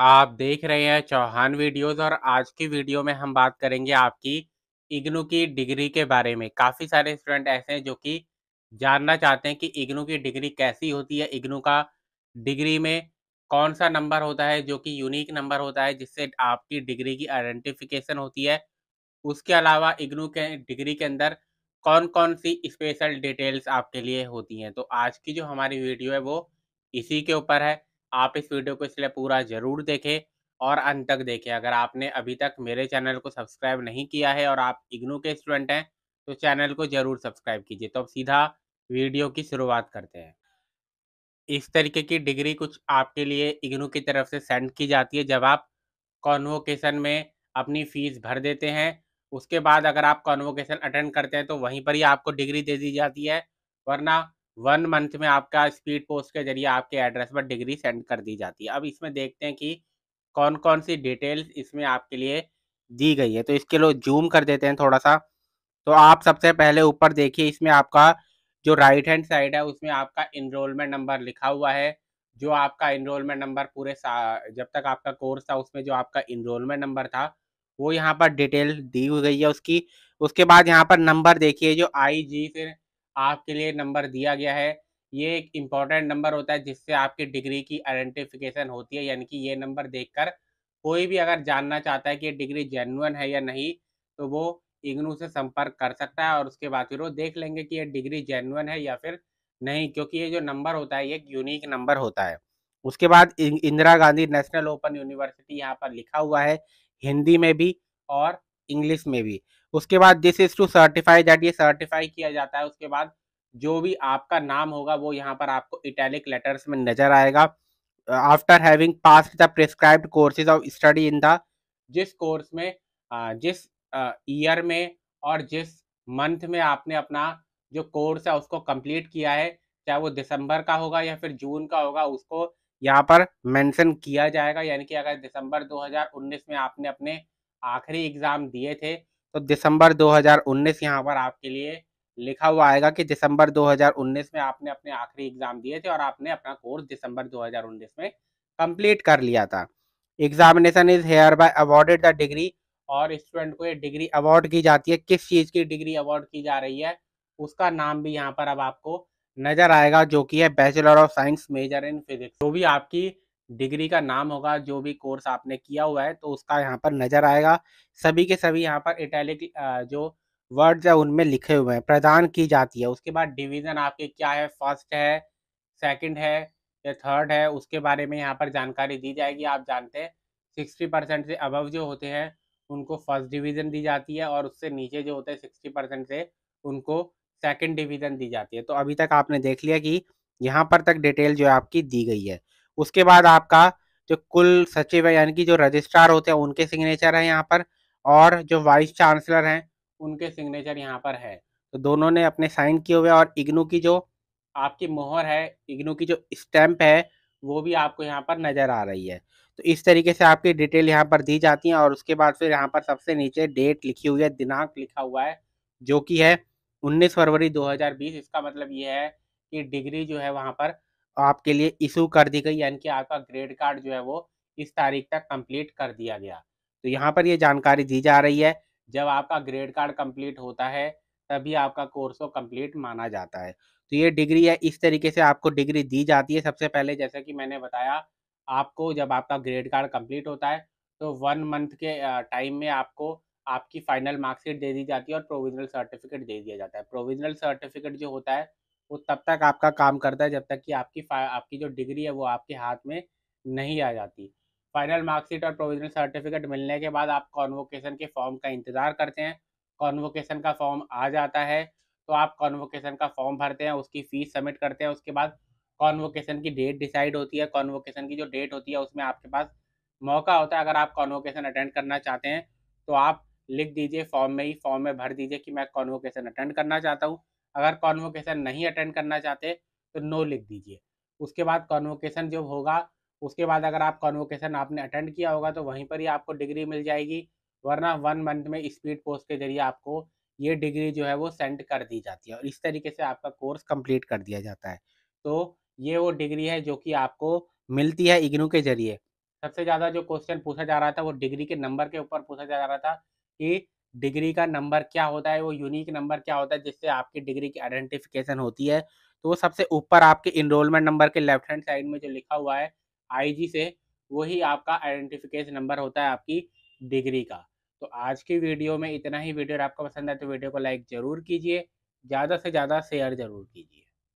आप देख रहे हैं चौहान वीडियोस और आज की वीडियो में हम बात करेंगे आपकी इग्नू की डिग्री के बारे में काफ़ी सारे स्टूडेंट ऐसे हैं जो कि जानना चाहते हैं कि इग्नू की डिग्री कैसी होती है इग्नू का डिग्री में कौन सा नंबर होता है जो कि यूनिक नंबर होता है जिससे आपकी डिग्री की आइडेंटिफिकेशन होती है उसके अलावा इग्नू के डिग्री के अंदर कौन कौन सी स्पेशल डिटेल्स आपके लिए होती हैं तो आज की जो हमारी वीडियो है वो इसी के ऊपर है आप इस वीडियो को इसलिए पूरा ज़रूर देखें और अंत तक देखें अगर आपने अभी तक मेरे चैनल को सब्सक्राइब नहीं किया है और आप इग्नू के स्टूडेंट हैं तो चैनल को ज़रूर सब्सक्राइब कीजिए तो अब सीधा वीडियो की शुरुआत करते हैं इस तरीके की डिग्री कुछ आपके लिए इग्नू की तरफ से सेंड की जाती है जब आप कॉन्वोकेशन में अपनी फ़ीस भर देते हैं उसके बाद अगर आप कॉन्वोकेशन अटेंड करते हैं तो वहीं पर ही आपको डिग्री दे दी जाती है वरना वन मंथ में आपका स्पीड पोस्ट के जरिए आपके एड्रेस पर डिग्री सेंड कर दी जाती है अब इसमें देखते हैं कि कौन कौन सी डिटेल्स इसमें आपके लिए दी गई है तो इसके लिए जूम कर देते हैं थोड़ा सा तो आप सबसे पहले ऊपर देखिए इसमें आपका जो राइट हैंड साइड है उसमें आपका इनरोलमेंट नंबर लिखा हुआ है जो आपका इनरोलमेंट नंबर पूरे जब तक आपका कोर्स था उसमें जो आपका इनरोलमेंट नंबर था वो यहाँ पर डिटेल दी हुई गई है उसकी उसके बाद यहाँ पर नंबर देखिए जो आई जी से आपके लिए नंबर दिया गया है ये एक इम्पॉर्टेंट नंबर होता है जिससे आपकी डिग्री की आइडेंटिफिकेशन होती है यानी कि ये नंबर देखकर कोई भी अगर जानना चाहता है कि डिग्री जेनुअन है या नहीं तो वो इग्नू से संपर्क कर सकता है और उसके बाद फिर वो देख लेंगे कि ये डिग्री जेनुअन है या फिर नहीं क्योंकि ये जो नंबर होता है ये एक यूनिक नंबर होता है उसके बाद Indira Gandhi national open university यहाँ पर लिखा हुआ है हिंदी में भी और इंग्लिश में भी उसके बाद this is to certify that ये सर्टिफाई किया जाता है उसके बाद जो भी आपका नाम होगा वो यहाँ पर आपको इटैलिक लेटर्स में नजर आएगा after having pass the prescribed courses of study in the जिस कोर्स में जिस ईयर में और जिस मंथ में आपने अपना जो कोर्स है उसको कंप्लीट किया है चाहे वो दिसंबर का होगा या फिर जून का होगा उसको यहाँ पर मेंशन किया जाएगा यानी कि अगर दिसंबर 2019 में आपने अपने आखिरी एग्ज़ाम दिए थे तो दिसंबर 2019 यहाँ पर आपके लिए लिखा हुआ आएगा कि दिसंबर 2019 में आपने अपने आखिरी एग्जाम दिए थे और आपने अपना कोर्स दिसंबर 2019 में कंप्लीट कर लिया था examination is hereby awarded the degree और स्टूडेंट को ये डिग्री अवार्ड की जाती है किस चीज़ की डिग्री अवार्ड की जा रही है उसका नाम भी यहाँ पर अब आपको नजर आएगा जो कि है bachelor of science major in physics जो भी आपकी डिग्री का नाम होगा जो भी कोर्स आपने किया हुआ है तो उसका यहाँ पर नज़र आएगा सभी के सभी यहाँ पर इटैलिक जो वर्ड्स है उनमें लिखे हुए हैं प्रदान की जाती है उसके बाद डिवीज़न आपके क्या है फर्स्ट है सेकंड है या थर्ड है उसके बारे में यहाँ पर जानकारी दी जाएगी आप जानते हैं सिक्सटी परसेंट से अबव जो होते हैं उनको फर्स्ट डिवीज़न दी जाती है और उससे नीचे जो होते हैं सिक्सटी परसेंट से उनको सेकंड डिवीज़न दी जाती है तो अभी तक आपने देख लिया कि यहाँ पर तक डिटेल जो है आपकी दी गई है उसके बाद आपका जो कुल सचिव है यानी कि जो रजिस्ट्रार होते हैं उनके सिग्नेचर है यहाँ पर और जो वाइस चांसलर हैं उनके सिग्नेचर यहाँ पर है तो दोनों ने अपने साइन किए हुए और इग्नू की जो आपकी मोहर है इग्नू की जो स्टैम्प है वो भी आपको यहाँ पर नज़र आ रही है तो इस तरीके से आपकी डिटेल यहाँ पर दी जाती है और उसके बाद फिर यहाँ पर सबसे नीचे डेट लिखी हुई है दिनांक लिखा हुआ है जो कि है 19 फरवरी 2020 इसका मतलब ये है कि डिग्री जो है वहाँ पर आपके लिए इशू कर दी गई यानी कि आपका ग्रेड कार्ड जो है वो इस तारीख तक कंप्लीट कर दिया गया तो यहाँ पर ये जानकारी दी जा रही है जब आपका ग्रेड कार्ड कंप्लीट होता है तभी आपका कोर्स को कंप्लीट माना जाता है तो ये डिग्री है इस तरीके से आपको डिग्री दी जाती है सबसे पहले जैसा कि मैंने बताया आपको जब आपका ग्रेड कार्ड कंप्लीट होता है तो वन मंथ के टाइम में आपको आपकी फाइनल मार्कशीट दे दी जाती है और प्रोविजनल सर्टिफिकेट दे दिया जाता है प्रोविजनल सर्टिफिकेट जो होता है वो तब तक आपका काम करता है जब तक कि आपकी आपकी जो डिग्री है वो आपके हाथ में नहीं आ जाती फाइनल मार्कशीट और प्रोविजनल सर्टिफिकेट मिलने के बाद आप कॉन्वोकेशन के फॉर्म का इंतज़ार करते हैं कॉन्वोकेशन का फॉर्म आ जाता है तो आप कॉन्वोकेशन का फॉर्म भरते हैं उसकी फ़ीस सबमिट करते हैं उसके बाद कॉन्वोकेशन की डेट डिसाइड होती है कॉन्वोकेशन की जो डेट होती है उसमें आपके पास मौका होता है अगर आप कॉन्वोकेशन अटेंड करना चाहते हैं तो आप लिख दीजिए फॉर्म में ही फॉर्म में भर दीजिए कि मैं कॉन्वोकेशन अटेंड करना चाहता हूँ अगर कॉन्वोकेशन नहीं अटेंड करना चाहते तो नो लिख दीजिए उसके बाद कॉन्वोकेशन जब होगा उसके बाद अगर आप कॉन्वोकेशन आपने अटेंड किया होगा तो वहीं पर ही आपको डिग्री मिल जाएगी वरना वन मंथ में स्पीड पोस्ट के जरिए आपको ये डिग्री जो है वो सेंड कर दी जाती है और इस तरीके से आपका कोर्स कंप्लीट कर दिया जाता है तो ये वो डिग्री है जो कि आपको मिलती है इग्नू के जरिए सबसे ज़्यादा जो क्वेश्चन पूछा जा रहा था वो डिग्री के नंबर के ऊपर पूछा जा रहा था कि डिग्री का नंबर क्या होता है वो यूनिक नंबर क्या होता है जिससे आपकी डिग्री की आइडेंटिफिकेशन होती है तो वो सबसे ऊपर आपके इनरोलमेंट नंबर के लेफ्ट हैंड साइड में जो लिखा हुआ है आई से वही आपका आइडेंटिफिकेशन नंबर होता है आपकी डिग्री का तो आज की वीडियो में इतना ही वीडियो आपको पसंद आए तो वीडियो को लाइक ज़रूर कीजिए ज़्यादा से ज़्यादा शेयर ज़रूर कीजिए